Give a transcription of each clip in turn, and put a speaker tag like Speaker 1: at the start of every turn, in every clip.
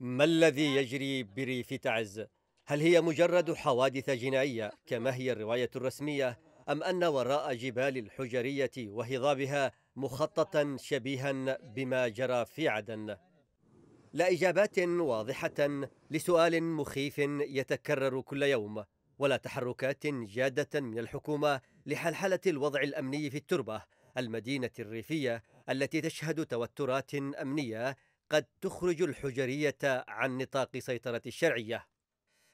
Speaker 1: ما الذي يجري بريف تعز؟ هل هي مجرد حوادث جنائية كما هي الرواية الرسمية أم أن وراء جبال الحجرية وهضابها مخططا شبيها بما جرى في عدن؟ لا إجابات واضحة لسؤال مخيف يتكرر كل يوم ولا تحركات جادة من الحكومة لحلحلة الوضع الأمني في التربة المدينة الريفية التي تشهد توترات أمنية قد تخرج الحجرية عن نطاق سيطرة الشرعية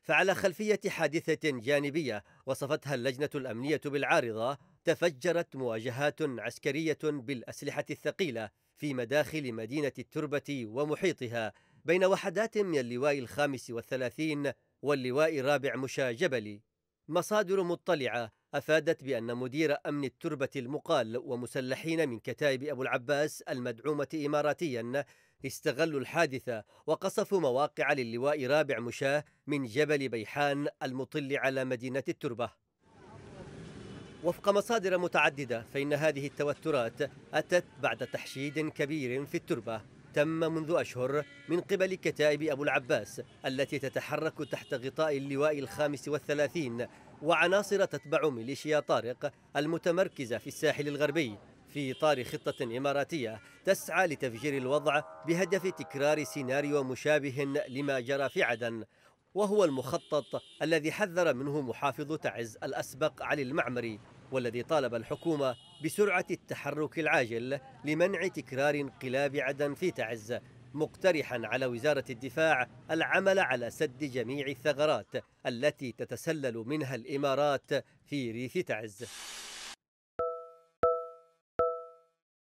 Speaker 1: فعلى نعم. خلفية حادثة جانبية وصفتها اللجنة الأمنية بالعارضة تفجرت مواجهات عسكرية بالأسلحة الثقيلة في مداخل مدينة التربة ومحيطها بين وحدات من اللواء الخامس والثلاثين واللواء الرابع مشا جبلي مصادر مطلعة أفادت بأن مدير أمن التربة المقال ومسلحين من كتائب أبو العباس المدعومة إماراتيا استغلوا الحادثة وقصفوا مواقع للواء رابع مشاه من جبل بيحان المطل على مدينة التربة وفق مصادر متعددة فإن هذه التوترات أتت بعد تحشيد كبير في التربة تم منذ أشهر من قبل كتائب أبو العباس التي تتحرك تحت غطاء اللواء الخامس والثلاثين وعناصر تتبع ميليشيا طارق المتمركزة في الساحل الغربي في إطار خطة إماراتية تسعى لتفجير الوضع بهدف تكرار سيناريو مشابه لما جرى في عدن وهو المخطط الذي حذر منه محافظ تعز الأسبق علي المعمري والذي طالب الحكومة بسرعة التحرك العاجل لمنع تكرار انقلاب عدن في تعز مقترحا على وزارة الدفاع العمل على سد جميع الثغرات التي تتسلل منها الإمارات في ريف تعز